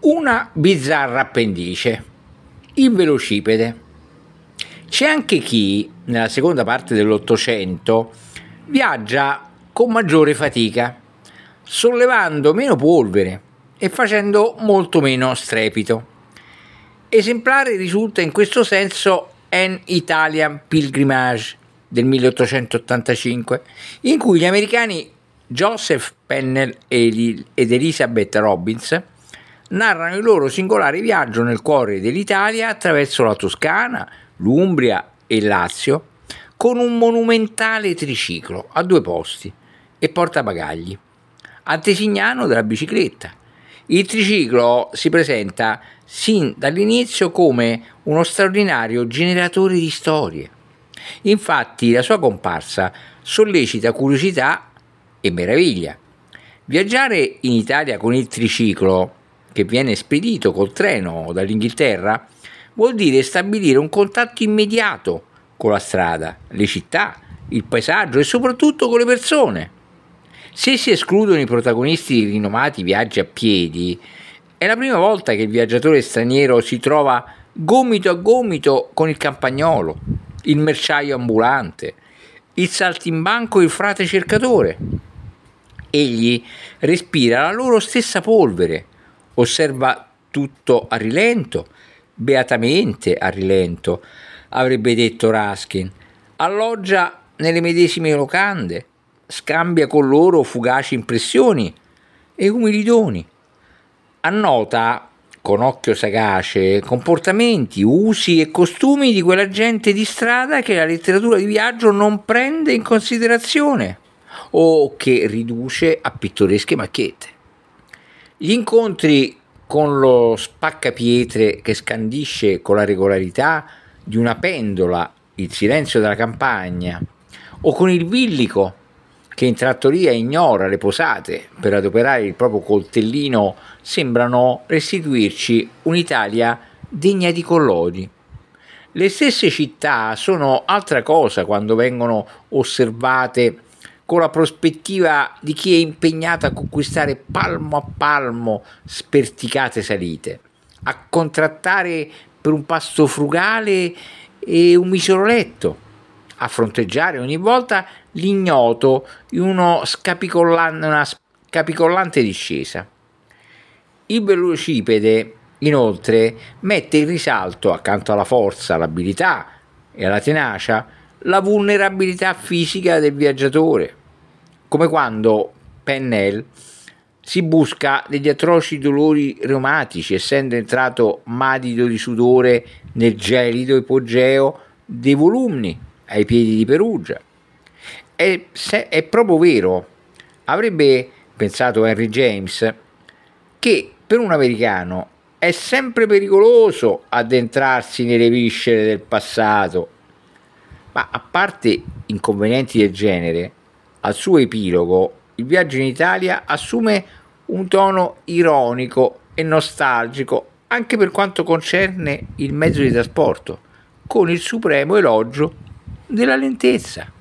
una bizzarra appendice, il velocipede. C'è anche chi, nella seconda parte dell'Ottocento, viaggia con maggiore fatica, sollevando meno polvere e facendo molto meno strepito. Esemplare risulta in questo senso An Italian Pilgrimage del 1885, in cui gli americani Joseph Pennell ed Elizabeth Robbins narrano il loro singolare viaggio nel cuore dell'Italia attraverso la Toscana, l'Umbria e il Lazio con un monumentale triciclo a due posti e portabagagli, antesignano della bicicletta. Il triciclo si presenta sin dall'inizio come uno straordinario generatore di storie. Infatti la sua comparsa sollecita curiosità e meraviglia. Viaggiare in Italia con il triciclo che viene spedito col treno dall'Inghilterra vuol dire stabilire un contatto immediato con la strada, le città, il paesaggio e soprattutto con le persone. Se si escludono i protagonisti di rinomati viaggi a piedi, è la prima volta che il viaggiatore straniero si trova gomito a gomito con il campagnolo, il merciaio ambulante, il saltimbanco e il frate cercatore. Egli respira la loro stessa polvere, osserva tutto a rilento, beatamente a rilento, avrebbe detto Raskin, alloggia nelle medesime locande, scambia con loro fugaci impressioni e umili doni, annota con occhio sagace comportamenti, usi e costumi di quella gente di strada che la letteratura di viaggio non prende in considerazione o che riduce a pittoresche macchiette. Gli incontri con lo spaccapietre che scandisce con la regolarità di una pendola il silenzio della campagna, o con il villico che in trattoria ignora le posate per adoperare il proprio coltellino, sembrano restituirci un'Italia degna di collodi. Le stesse città sono altra cosa quando vengono osservate con la prospettiva di chi è impegnato a conquistare palmo a palmo sperticate salite, a contrattare per un pasto frugale e un misero letto, a fronteggiare ogni volta l'ignoto in una scapicollante discesa. Il velocipede, inoltre, mette in risalto, accanto alla forza, all'abilità e alla tenacia, la vulnerabilità fisica del viaggiatore come quando Pennell si busca degli atroci dolori reumatici, essendo entrato madido di sudore nel gelido ipogeo dei volumni ai piedi di Perugia. È, se, è proprio vero, avrebbe pensato Henry James, che per un americano è sempre pericoloso addentrarsi nelle viscere del passato. Ma a parte inconvenienti del genere, al suo epilogo, il viaggio in Italia assume un tono ironico e nostalgico anche per quanto concerne il mezzo di trasporto, con il supremo elogio della lentezza.